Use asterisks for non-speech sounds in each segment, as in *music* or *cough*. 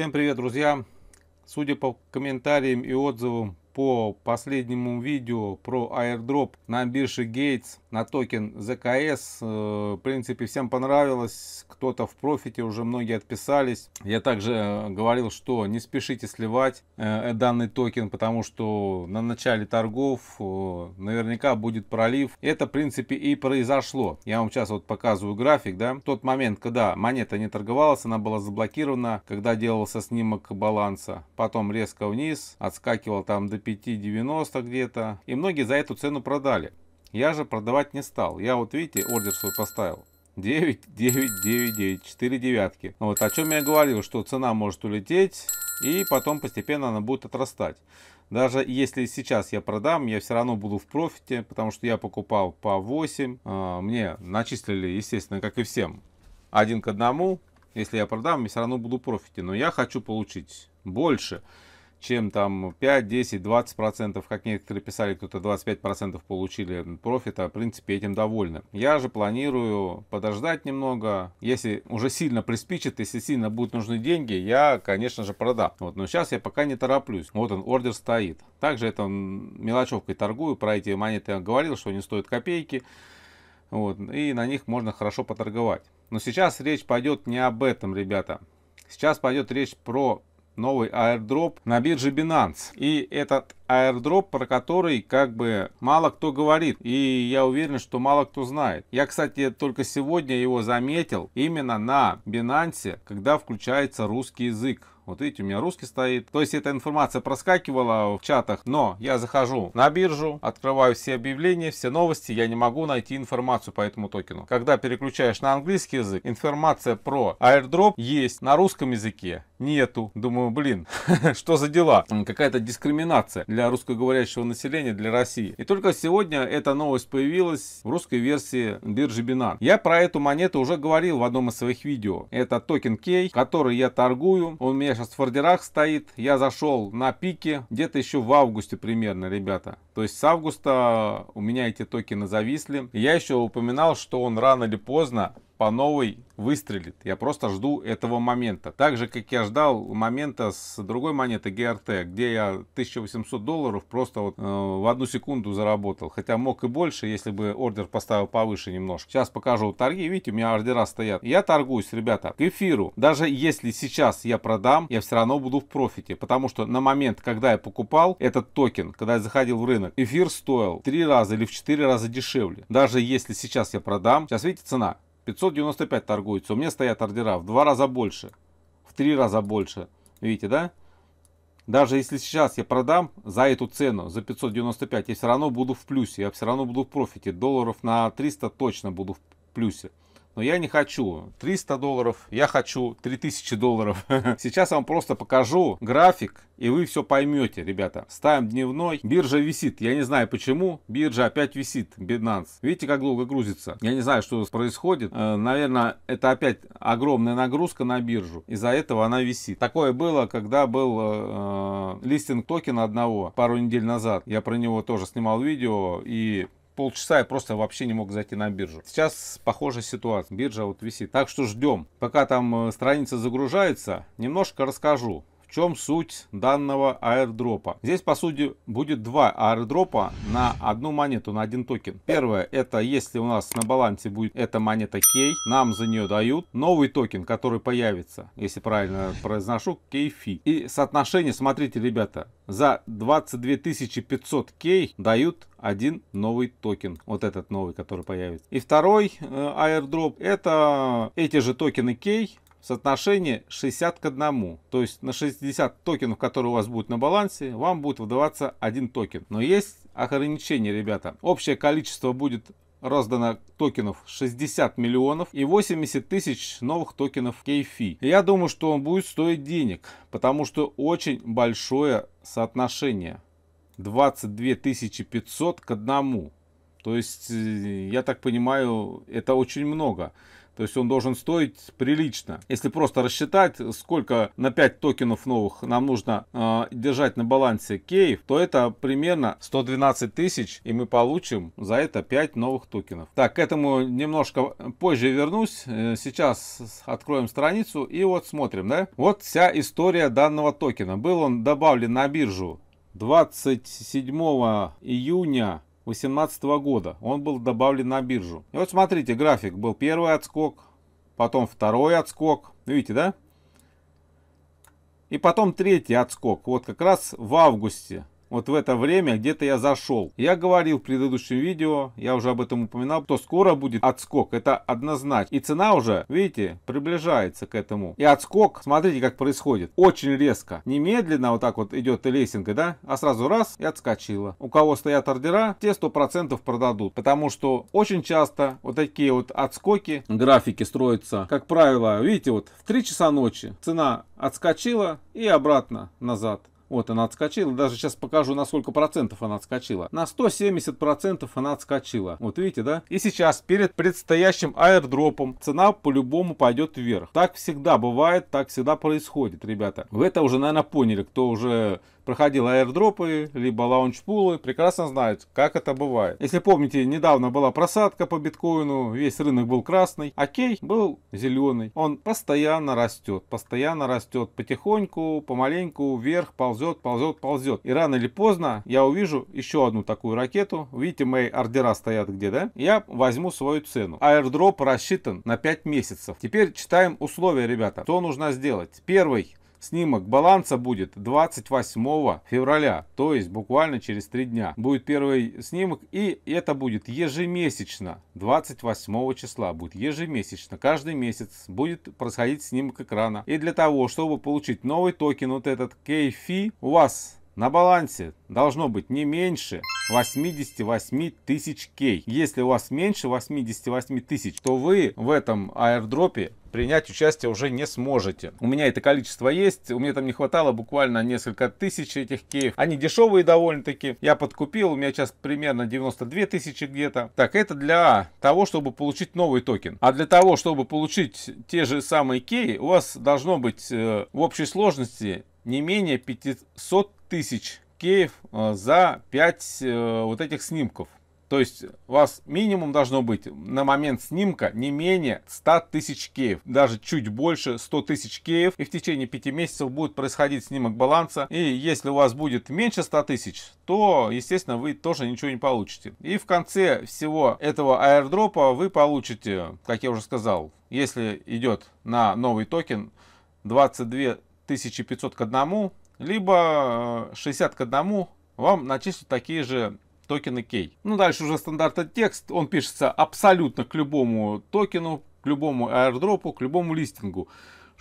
Всем привет, друзья! Судя по комментариям и отзывам по последнему видео про airdrop на бирже Gates на токен ZKS. Э, в принципе, всем понравилось. Кто-то в профите, уже многие отписались. Я также э, говорил, что не спешите сливать э, данный токен, потому что на начале торгов наверняка будет пролив. Это, в принципе, и произошло. Я вам сейчас вот показываю график. Да? В тот момент, когда монета не торговалась, она была заблокирована, когда делался снимок баланса. Потом резко вниз, отскакивал там до 590 где-то. И многие за эту цену продали. Я же продавать не стал. Я вот видите, ордер свой поставил. 9, 9, 9, 9, 4 девятки. Вот о чем я говорил, что цена может улететь и потом постепенно она будет отрастать. Даже если сейчас я продам, я все равно буду в профите, потому что я покупал по 8. Мне начислили, естественно, как и всем, один к одному. Если я продам, я все равно буду в профите. Но я хочу получить больше чем там 5, 10, 20 процентов, как некоторые писали, кто-то 25 процентов получили профита, в принципе, этим довольны. Я же планирую подождать немного, если уже сильно приспичит, если сильно будут нужны деньги, я, конечно же, продам. Вот, но сейчас я пока не тороплюсь. Вот он, ордер стоит. Также это мелочевкой торгую, про эти монеты я говорил, что они стоят копейки, вот, и на них можно хорошо поторговать. Но сейчас речь пойдет не об этом, ребята. Сейчас пойдет речь про новый аирдроп на бирже Binance. И этот аирдроп, про который как бы мало кто говорит. И я уверен, что мало кто знает. Я, кстати, только сегодня его заметил именно на Binance, когда включается русский язык. Вот видите, у меня русский стоит. То есть эта информация проскакивала в чатах, но я захожу на биржу, открываю все объявления, все новости, я не могу найти информацию по этому токену. Когда переключаешь на английский язык, информация про airdrop есть на русском языке, нету. Думаю, блин, *laughs* что за дела? Какая-то дискриминация для русскоговорящего населения, для России. И только сегодня эта новость появилась в русской версии биржи Binance. Я про эту монету уже говорил в одном из своих видео. Это токен Кей, который я торгую. Он у меня сейчас в фордерах стоит. Я зашел на пике где-то еще в августе примерно, ребята. То есть с августа у меня эти токены зависли. Я еще упоминал, что он рано или поздно по новой выстрелит. Я просто жду этого момента. Так же, как я ждал момента с другой монеты GRT, где я 1800 долларов просто вот, э, в одну секунду заработал. Хотя мог и больше, если бы ордер поставил повыше немножко. Сейчас покажу торги. Видите, у меня ордера стоят. Я торгуюсь, ребята, к эфиру. Даже если сейчас я продам, я все равно буду в профите. Потому что на момент, когда я покупал этот токен, когда я заходил в рынок, эфир стоил в 3 раза или в 4 раза дешевле. Даже если сейчас я продам, сейчас видите цена 595 торгуется. У меня стоят ордера в два раза больше. В три раза больше. Видите, да? Даже если сейчас я продам за эту цену, за 595, я все равно буду в плюсе. Я все равно буду в профите. Долларов на 300 точно буду в плюсе но я не хочу 300 долларов, я хочу 3000 долларов. *laughs* Сейчас я вам просто покажу график, и вы все поймете, ребята. Ставим дневной, биржа висит, я не знаю почему, биржа опять висит, Binance. Видите, как долго грузится? Я не знаю, что происходит. Э, Наверное, это опять огромная нагрузка на биржу, из-за этого она висит. Такое было, когда был э, э, листинг токена одного пару недель назад. Я про него тоже снимал видео, и полчаса я просто вообще не мог зайти на биржу. Сейчас похожая ситуация. Биржа вот висит. Так что ждем. Пока там э, страница загружается, немножко расскажу. В чем суть данного аирдропа? Здесь, по сути, будет два аирдропа на одну монету, на один токен. Первое, это если у нас на балансе будет эта монета Кей, нам за нее дают новый токен, который появится, если правильно произношу, Кейфи. И соотношение, смотрите, ребята, за 22 500 кей дают один новый токен. Вот этот новый, который появится. И второй э, аирдроп это эти же токены кей, в соотношении 60 к 1. То есть на 60 токенов, которые у вас будут на балансе, вам будет выдаваться один токен. Но есть ограничение, ребята. Общее количество будет раздано токенов 60 миллионов и 80 тысяч новых токенов кейфи. Я думаю, что он будет стоить денег, потому что очень большое соотношение. 22 500 к 1. То есть, э, я так понимаю, это очень много. То есть он должен стоить прилично. Если просто рассчитать, сколько на 5 токенов новых нам нужно э, держать на балансе кейв, то это примерно 112 тысяч, и мы получим за это 5 новых токенов. Так, к этому немножко позже вернусь. Э, сейчас откроем страницу и вот смотрим. Да? Вот вся история данного токена. Был он добавлен на биржу 27 июня 2018 года он был добавлен на биржу. И вот смотрите, график был первый отскок, потом второй отскок, видите, да? И потом третий отскок, вот как раз в августе вот в это время где-то я зашел. Я говорил в предыдущем видео, я уже об этом упоминал, то скоро будет отскок, это однозначно. И цена уже, видите, приближается к этому. И отскок, смотрите, как происходит, очень резко. Немедленно вот так вот идет лесенка, да, а сразу раз и отскочила. У кого стоят ордера, те 100% продадут, потому что очень часто вот такие вот отскоки, графики строятся, как правило, видите, вот в 3 часа ночи цена отскочила и обратно назад. Вот она отскочила, даже сейчас покажу на сколько процентов она отскочила. На 170 процентов она отскочила. Вот видите, да? И сейчас перед предстоящим аирдропом цена по-любому пойдет вверх. Так всегда бывает, так всегда происходит, ребята. Вы это уже, наверное, поняли, кто уже проходил аирдропы, либо лаунчпулы, прекрасно знают, как это бывает. Если помните, недавно была просадка по биткоину, весь рынок был красный, а кей был зеленый. Он постоянно растет, постоянно растет, потихоньку, помаленьку, вверх, ползет, ползет, ползет. И рано или поздно я увижу еще одну такую ракету. Видите, мои ордера стоят где, да? Я возьму свою цену. Аирдроп рассчитан на 5 месяцев. Теперь читаем условия, ребята. Что нужно сделать? Первый Снимок баланса будет 28 февраля, то есть буквально через 3 дня. Будет первый снимок и это будет ежемесячно. 28 числа будет ежемесячно. Каждый месяц будет происходить снимок экрана. И для того, чтобы получить новый токен, вот этот KFI, у вас на балансе должно быть не меньше 88 тысяч кей. Если у вас меньше 88 тысяч, то вы в этом аирдропе принять участие уже не сможете. У меня это количество есть, у меня там не хватало буквально несколько тысяч этих кеев. Они дешевые довольно-таки. Я подкупил, у меня сейчас примерно 92 тысячи где-то. Так, это для того, чтобы получить новый токен. А для того, чтобы получить те же самые кеи, у вас должно быть э, в общей сложности не менее 500 тысяч кеев э, за 5 э, вот этих снимков. То есть у вас минимум должно быть на момент снимка не менее 100 тысяч кеев, даже чуть больше 100 тысяч кеев. И в течение 5 месяцев будет происходить снимок баланса. И если у вас будет меньше 100 тысяч, то, естественно, вы тоже ничего не получите. И в конце всего этого аирдропа вы получите, как я уже сказал, если идет на новый токен, 22 1500 к 1, либо 60 э, к 1 вам начислят такие же токены Key. Ну, дальше уже стандартный текст, он пишется абсолютно к любому токену, к любому аирдропу, к любому листингу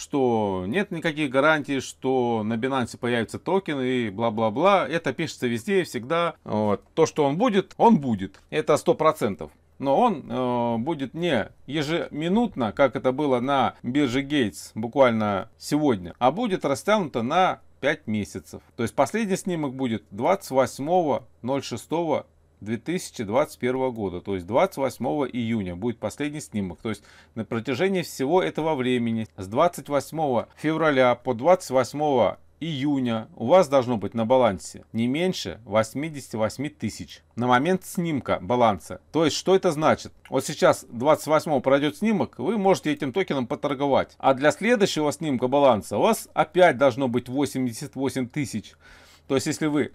что нет никаких гарантий, что на Binance появятся токены и бла-бла-бла. Это пишется везде и всегда. Вот. То, что он будет, он будет. Это сто процентов но он э, будет не ежеминутно, как это было на бирже Гейтс буквально сегодня, а будет растянуто на 5 месяцев. То есть последний снимок будет 28.06 2021 года, то есть 28 июня будет последний снимок. То есть на протяжении всего этого времени с 28 февраля по 28 июня у вас должно быть на балансе не меньше 88 тысяч на момент снимка баланса. То есть, что это значит? Вот сейчас 28 пройдет снимок, вы можете этим токеном поторговать. А для следующего снимка баланса у вас опять должно быть 88 тысяч. То есть, если вы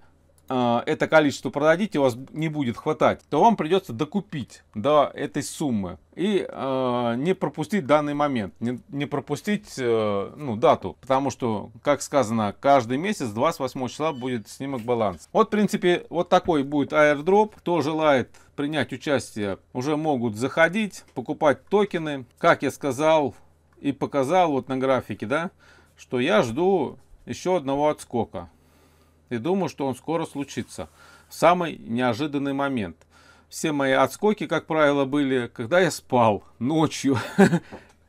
Э, это количество продадите, у вас не будет хватать, то вам придется докупить до этой суммы и э, не пропустить данный момент, не, не пропустить э, ну, дату, потому что, как сказано, каждый месяц 28 числа будет снимок баланса. Вот, в принципе, вот такой будет аирдроп. Кто желает принять участие, уже могут заходить, покупать токены. Как я сказал и показал вот на графике, да, что я жду еще одного отскока и думал, что он скоро случится. Самый неожиданный момент. Все мои отскоки, как правило, были, когда я спал ночью. *laughs*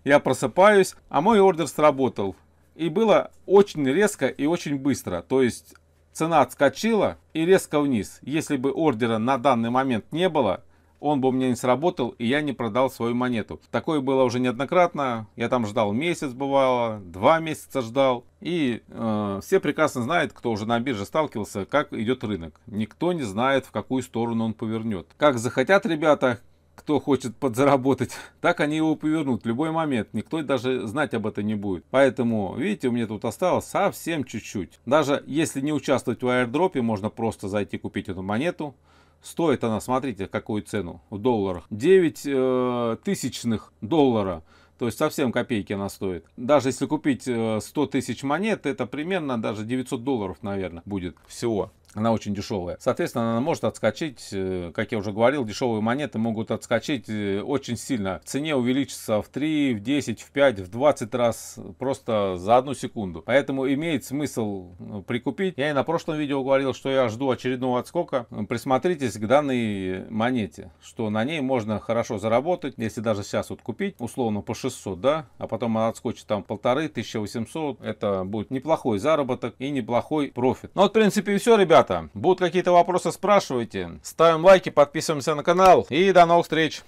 Я просыпаюсь, а мой ордер сработал. И было очень резко и очень быстро. То есть цена отскочила и резко вниз. Если бы ордера на данный момент не было, он бы у меня не сработал, и я не продал свою монету. Такое было уже неоднократно. Я там ждал месяц бывало, два месяца ждал. И э, все прекрасно знают, кто уже на бирже сталкивался, как идет рынок. Никто не знает, в какую сторону он повернет. Как захотят ребята, кто хочет подзаработать, *laughs* так они его повернут в любой момент. Никто даже знать об этом не будет. Поэтому, видите, у меня тут осталось совсем чуть-чуть. Даже если не участвовать в аирдропе, можно просто зайти купить эту монету. Стоит она, смотрите, какую цену в долларах. 9 э, тысячных доллара. То есть совсем копейки она стоит. Даже если купить 100 э, тысяч монет, это примерно даже 900 долларов, наверное, будет всего она очень дешевая. Соответственно, она может отскочить, э, как я уже говорил, дешевые монеты могут отскочить э, очень сильно. В цене увеличится в 3, в 10, в 5, в 20 раз просто за одну секунду. Поэтому имеет смысл э, прикупить. Я и на прошлом видео говорил, что я жду очередного отскока. Присмотритесь к данной монете, что на ней можно хорошо заработать, если даже сейчас вот купить, условно по 600, да, а потом она отскочит там полторы, 1800, это будет неплохой заработок и неплохой профит. Ну вот, в принципе, и все, ребят ребята. Будут какие-то вопросы, спрашивайте. Ставим лайки, подписываемся на канал и до новых встреч.